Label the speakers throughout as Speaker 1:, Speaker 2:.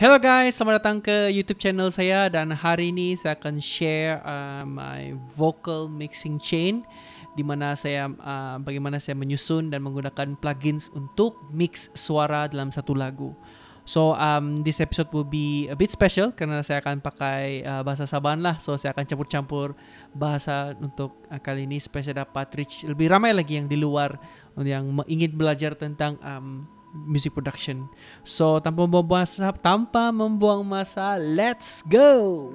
Speaker 1: Hello guys, selamat datang ke YouTube channel saya dan hari ini saya akan share uh, my vocal mixing chain di mana saya uh, bagaimana saya menyusun dan menggunakan plugins untuk mix suara dalam satu lagu. So um, this episode will be a bit special karena saya akan pakai uh, bahasa Saban lah. So saya akan campur-campur bahasa untuk uh, kali ini supaya saya dapat reach lebih ramai lagi yang di luar yang ingin belajar tentang um, music production. So tanpa membuang masa, tanpa membuang masa, let's go.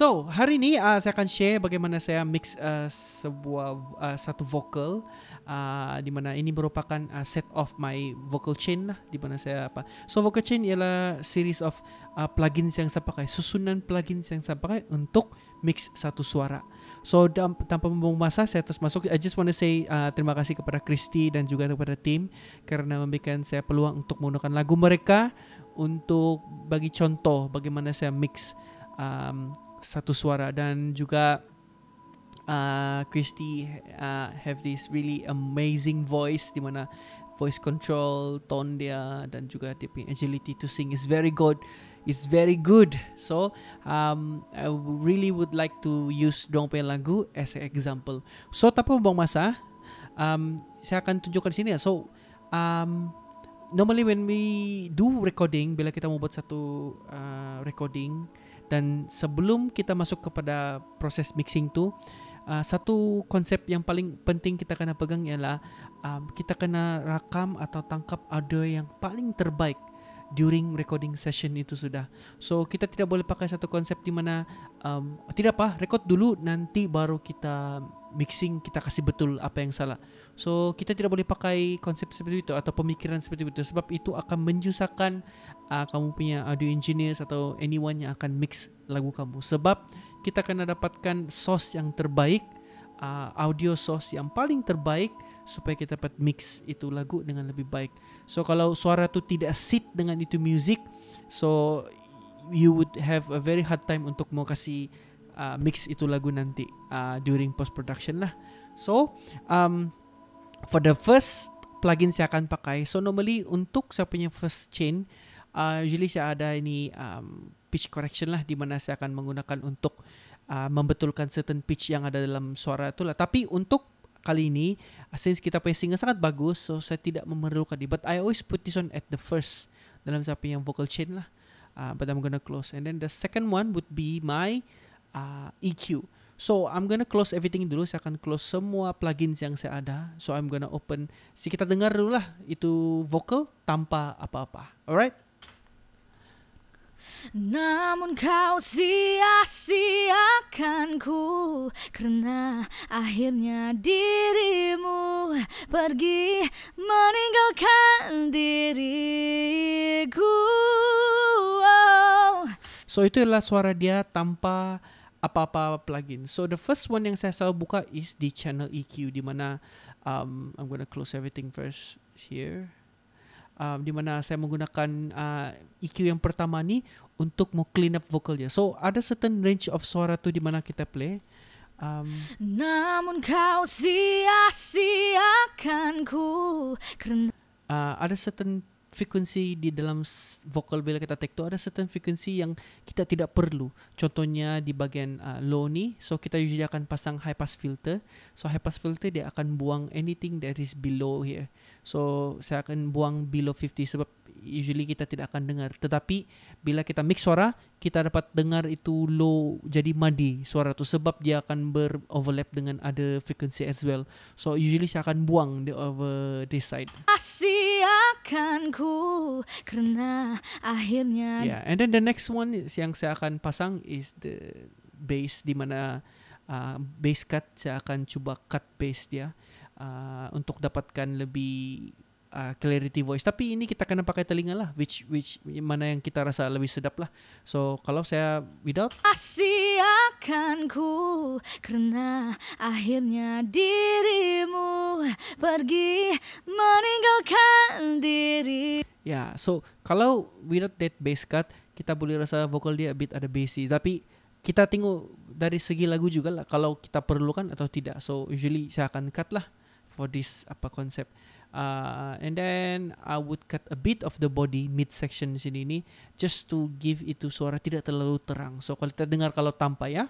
Speaker 1: So, hari ini uh, saya akan share bagaimana saya mix uh, sebuah uh, satu vokal uh, di mana ini merupakan uh, set of my vocal chain lah di mana saya apa. So vocal chain ialah series of uh, plugins yang saya pakai, susunan plugins yang saya pakai untuk mix satu suara. So dam, tanpa membuang masa saya terus masuk. I just wanna say uh, terima kasih kepada Christy dan juga kepada tim karena memberikan saya peluang untuk menggunakan lagu mereka untuk bagi contoh bagaimana saya mix um, satu suara dan juga uh, Christy uh, have this really amazing voice di mana voice control, tone dia dan juga dia punya agility to sing is very good. It's very good. So um, I really would like to use dong punya lagu as an example. So tapi buang masa, um, saya akan tunjukkan di sini ya. So um, normally when we do recording bila kita mau buat satu uh, recording dan sebelum kita masuk kepada proses mixing tuh uh, satu konsep yang paling penting kita kena pegang ialah um, kita kena rakam atau tangkap ada yang paling terbaik during recording session itu sudah. So kita tidak boleh pakai satu konsep di mana um, tidak apa, record dulu nanti baru kita mixing kita kasih betul apa yang salah. So kita tidak boleh pakai konsep seperti itu atau pemikiran seperti itu sebab itu akan menyusahkan uh, kamu punya audio engineers atau anyone yang akan mix lagu kamu. Sebab kita kena dapatkan source yang terbaik uh, audio source yang paling terbaik supaya kita dapat mix itu lagu dengan lebih baik. So kalau suara tu tidak sit dengan itu music, so you would have a very hard time untuk mau kasih uh, mix itu lagu nanti uh, during post production lah. So um, for the first plugin saya akan pakai. So normally untuk saya punya first chain, uh, usually saya ada ini um, pitch correction lah di mana saya akan menggunakan untuk uh, membetulkan certain pitch yang ada dalam suara lah. Tapi untuk kali ini uh, since kita pacingnya sangat bagus so saya tidak memerlukan di but I always put this on at the first dalam saya yang vocal chain lah. Uh, but I'm gonna close and then the second one would be my uh, EQ. So I'm gonna close everything dulu. Saya akan close semua plugins yang saya ada. So I'm gonna open. Si kita dengar dulu lah itu vocal tanpa apa-apa. Alright?
Speaker 2: Namun kau sia siakan ku Karena akhirnya dirimu pergi meninggalkan diriku oh.
Speaker 1: So itu adalah suara dia tanpa apa-apa plugin. So the first one yang saya selalu buka is di channel EQ di mana um, I'm gonna close everything first here. uh, di mana saya menggunakan uh, EQ yang pertama ni untuk mau clean up vocal dia. So ada certain range of suara tu di mana kita play. Um,
Speaker 2: Namun kau sia-siakan ku uh,
Speaker 1: ada certain Frekuensi di dalam vocal bila kita take ada certain frekuensi yang kita tidak perlu. Contohnya di bahagian uh, low ni, so kita usually akan pasang high pass filter. So high pass filter dia akan buang anything that is below here. So saya akan buang below 50 sebab usually kita tidak akan dengar. Tetapi bila kita mix suara, kita dapat dengar itu low jadi muddy suara tu sebab dia akan beroverlap dengan other frequency as well. So usually saya akan buang the over this side.
Speaker 2: Asi ku karena akhirnya yeah
Speaker 1: and then the next one yang saya akan pasang is the base di mana uh, base cut saya akan coba cut base dia uh, untuk dapatkan lebih uh, clarity voice tapi ini kita kena pakai telinga lah which which mana yang kita rasa lebih sedap lah so kalau saya without
Speaker 2: pasti akan ku karena akhirnya dirimu pergi meninggalkan diri
Speaker 1: ya yeah, so kalau without that bass cut kita boleh rasa vokal dia a bit ada bassy tapi kita tengok dari segi lagu juga lah kalau kita perlukan atau tidak so usually saya akan cut lah for this apa konsep uh, and then I would cut a bit of the body midsection di sini ini just to give itu suara tidak terlalu terang. So kalau kita dengar kalau tanpa ya.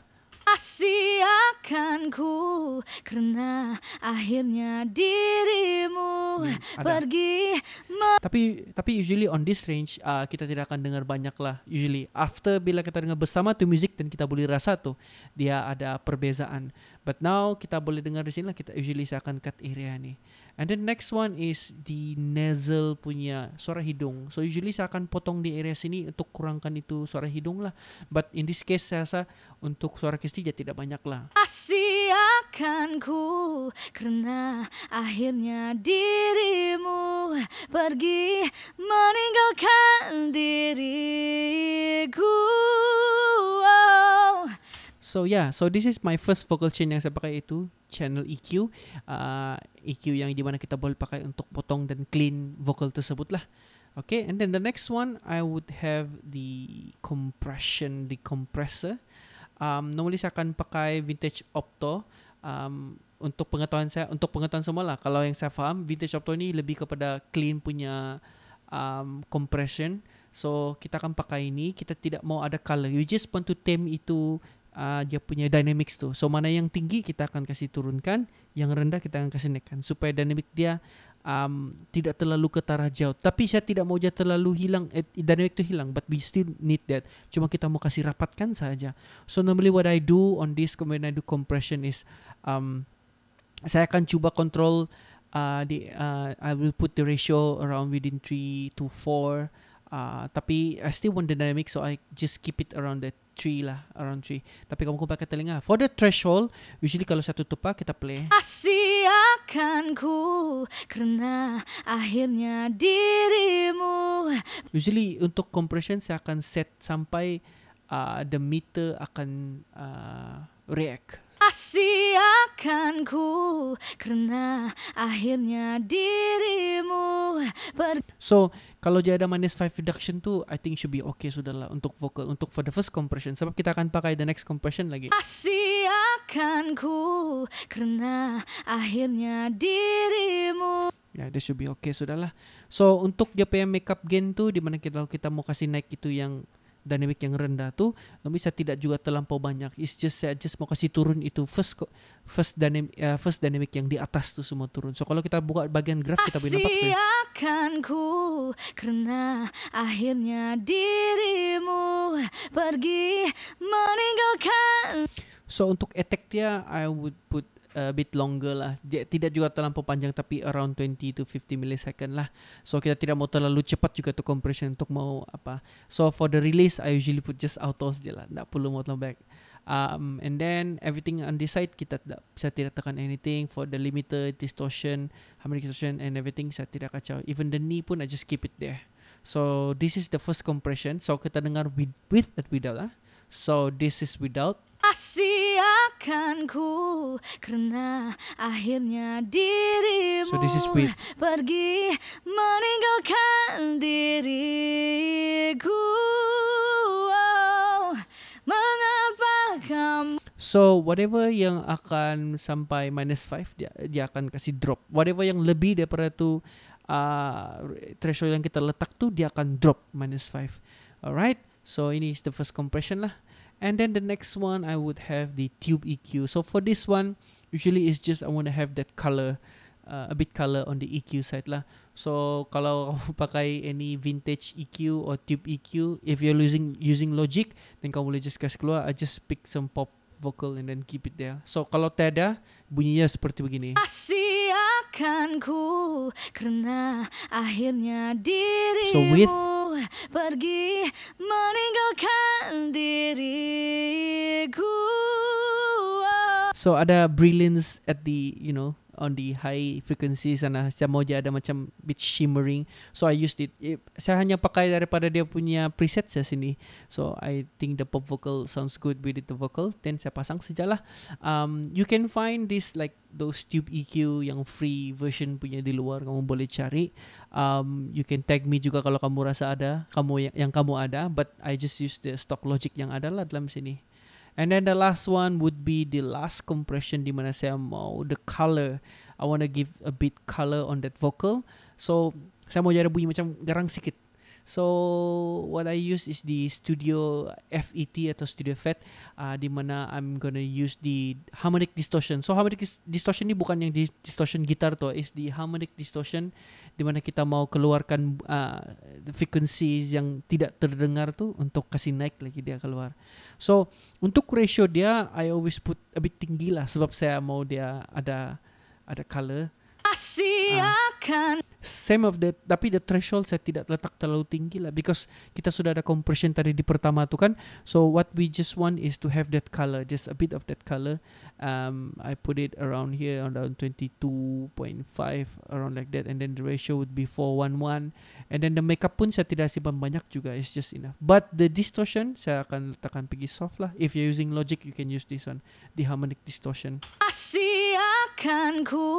Speaker 2: ku karena akhirnya dirimu hmm, pergi. Tapi
Speaker 1: tapi usually on this range uh, kita tidak akan dengar banyak lah. Usually after bila kita dengar bersama tuh music dan kita boleh rasa tuh dia ada perbezaan. But now kita boleh dengar di sini lah kita usually saya akan cut area nih. And then next one is the nasal punya suara hidung. So usually saya akan potong di area sini untuk kurangkan itu suara hidung lah. But in this case saya rasa untuk suara kesti tidak banyak lah.
Speaker 2: Asiakan akan ku karena akhirnya dirimu pergi meninggalkan diriku. So yeah,
Speaker 1: so this is my first vocal chain yang saya pakai itu channel EQ. Uh, EQ yang di mana kita boleh pakai untuk potong dan clean vocal tersebut lah. Okay, and then the next one I would have the compression the compressor. Um, normally saya akan pakai vintage opto. Um, untuk pengetahuan saya, untuk pengetahuan semua lah. Kalau yang saya faham, vintage opto ni lebih kepada clean punya um, compression. So kita akan pakai ini. Kita tidak mau ada color. We just want to tame itu uh, dia punya dynamics tuh. So mana yang tinggi kita akan kasih turunkan, yang rendah kita akan kasih naikkan supaya dynamic dia um, tidak terlalu ke jauh. Tapi saya tidak mau dia terlalu hilang eh, dynamic itu hilang, but we still need that. Cuma kita mau kasih rapatkan saja. So normally what I do on this when I do compression is um, saya akan coba kontrol uh, di uh, I will put the ratio around within three to four, uh, tapi I still want the dynamic so I just keep it around that three lah around three tapi kamu kumpulkan telinga for the threshold usually kalau saya tutup tupak kita play
Speaker 2: kasihkan ku karena akhirnya dirimu
Speaker 1: usually untuk compression saya akan set sampai uh, the meter akan uh, react
Speaker 2: akan ku karena akhirnya dirimu per
Speaker 1: So, kalau jadi ada minus 5 reduction tuh I think should be okay sudah lah untuk vocal untuk for the first compression sebab kita akan pakai the next compression lagi.
Speaker 2: akan ku karena akhirnya dirimu
Speaker 1: Ya, yeah, this should be okay sudahlah. So, untuk dia punya makeup gain tuh dimana kita kita mau kasih naik itu yang dynamic yang rendah tuh lo bisa tidak juga terlampau banyak it's just saya just mau kasih turun itu first first dynamic uh, ya, first dynamic yang di atas tuh semua turun so kalau kita buka bagian graf kita bisa nampak tuh
Speaker 2: akan ku karena akhirnya dirimu pergi meninggalkan so
Speaker 1: untuk attack dia I would put a bit longer lah tidak juga terlalu panjang tapi around 20 to 50 millisecond lah so kita tidak mau terlalu cepat juga tu compression untuk mau apa so for the release I usually put just autos je lah Tak perlu mau back um, and then everything on this side kita tidak saya tidak tekan anything for the limiter distortion harmonic distortion and everything saya tidak kacau even the knee pun I just keep it there so this is the first compression so kita dengar with with that without lah so this is without
Speaker 2: pasti akan ku karena akhirnya dirimu so this is pergi meninggalkan diriku oh, mengapa kamu So
Speaker 1: whatever yang akan sampai minus 5 dia, dia akan kasih drop. Whatever yang lebih daripada itu uh, threshold yang kita letak tuh dia akan drop minus 5. Alright. So ini is the first compression lah and then the next one I would have the tube EQ so for this one usually it's just I want to have that color uh, a bit color on the EQ side lah so kalau kamu pakai any vintage EQ or tube EQ if you're using using Logic then kamu boleh just kasih keluar I just pick some pop vocal and then keep it there. So kalau tada, bunyinya seperti begini.
Speaker 2: karena akhirnya dirimu so with, pergi meninggalkan
Speaker 1: So ada brilliance at the you know on the high frequency sana uh, Samoja ada macam bit shimmering so I used it. saya hanya pakai daripada dia punya preset saya sini so I think the pop vocal sounds good with the vocal then saya pasang sejalah um, you can find this like those tube EQ yang free version punya di luar kamu boleh cari um, you can tag me juga kalau kamu rasa ada kamu yang, yang kamu ada but I just use the stock logic yang ada lah dalam sini And then the last one would be the last compression di mana saya mau the color. I wanna give a bit color on that vocal. So saya mau jadi bunyi macam garang sikit. So what I use is the Studio FET atau Studio FET uh, di mana I'm gonna use the harmonic distortion. So harmonic distortion ini bukan yang di distortion gitar tuh, is the harmonic distortion di mana kita mau keluarkan uh, frequencies yang tidak terdengar tuh untuk kasih naik lagi dia keluar. So untuk ratio dia I always put a bit tinggi lah sebab saya mau dia ada ada color.
Speaker 2: uh
Speaker 1: same of that tapi the threshold saya tidak letak terlalu tinggi lah because kita sudah ada compression tadi di pertama tuh kan so what we just want is to have that color just a bit of that color um, I put it around here around 22.5 around like that and then the ratio would be 411 and then the makeup pun saya tidak simpan banyak juga it's just enough but the distortion saya akan letakkan pergi soft lah if you're using logic you can use this one the harmonic distortion
Speaker 2: Masih akan ku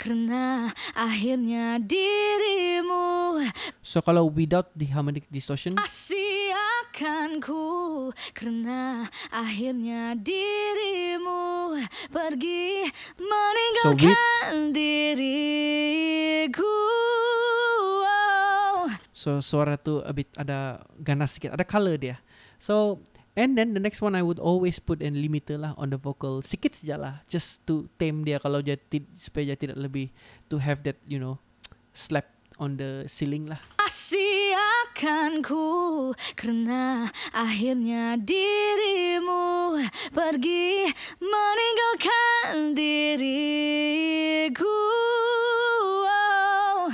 Speaker 2: karena akhirnya dirimu
Speaker 1: So kalau without the harmonic distortion
Speaker 2: Masih akan ku Karena akhirnya dirimu Pergi meninggalkan so diriku oh.
Speaker 1: So suara tu a bit ada ganas sikit, Ada color dia So And then the next one I would always put in limiter lah on the vocal sikit saja lah just to tame dia kalau jadi supaya dia tidak lebih to have that you know slap on the ceiling lah.
Speaker 2: Masih akan ku karena akhirnya dirimu pergi meninggalkan diriku. Oh.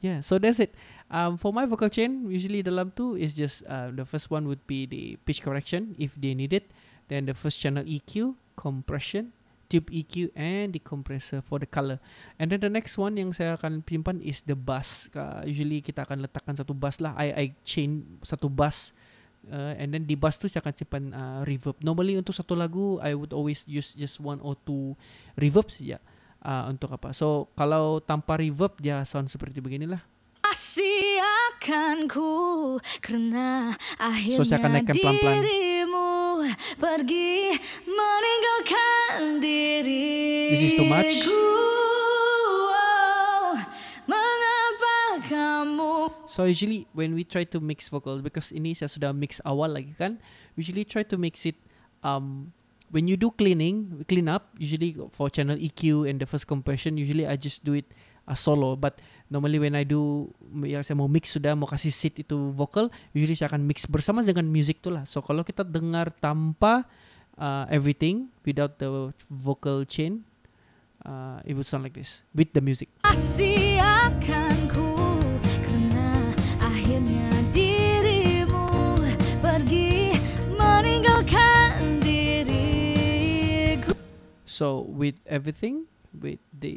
Speaker 1: Yeah, so that's it. Um, for my vocal chain, usually dalam tu is just uh, the first one would be the pitch correction if they need it. Then the first channel EQ, compression, tube EQ and the compressor for the color. And then the next one yang saya akan simpan is the bus. Uh, usually kita akan letakkan satu bus lah. I I chain satu bus uh, and then di bus tu saya akan simpan uh, reverb. Normally untuk satu lagu I would always use just one or two reverbs ya. Yeah. Uh, untuk apa? So kalau tanpa reverb dia sound seperti beginilah.
Speaker 2: Masih ku karena akhirnya so, saya akan naikkan pelan-pelan. pergi meninggalkan diri. This is too much. Oh,
Speaker 1: so usually when we try to mix vocals because ini saya sudah mix awal lagi kan, usually try to mix it um when you do cleaning, clean up usually for channel EQ and the first compression usually I just do it a uh, solo but normally when I do yang saya mau mix sudah mau kasih seat itu vokal usually saya akan mix bersama dengan music tu lah so kalau kita dengar tanpa uh, everything without the vocal chain uh, it would sound like this with the music so with everything with the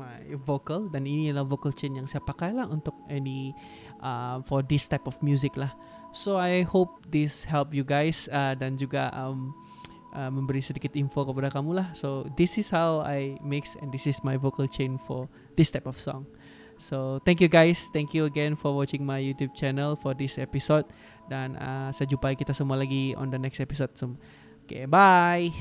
Speaker 1: my vocal dan ini adalah vocal chain yang saya pakai lah untuk any uh, for this type of music lah so I hope this help you guys uh, dan juga um, uh, memberi sedikit info kepada kamu lah so this is how I mix and this is my vocal chain for this type of song so thank you guys thank you again for watching my YouTube channel for this episode dan uh, saya jumpai kita semua lagi on the next episode oke okay, bye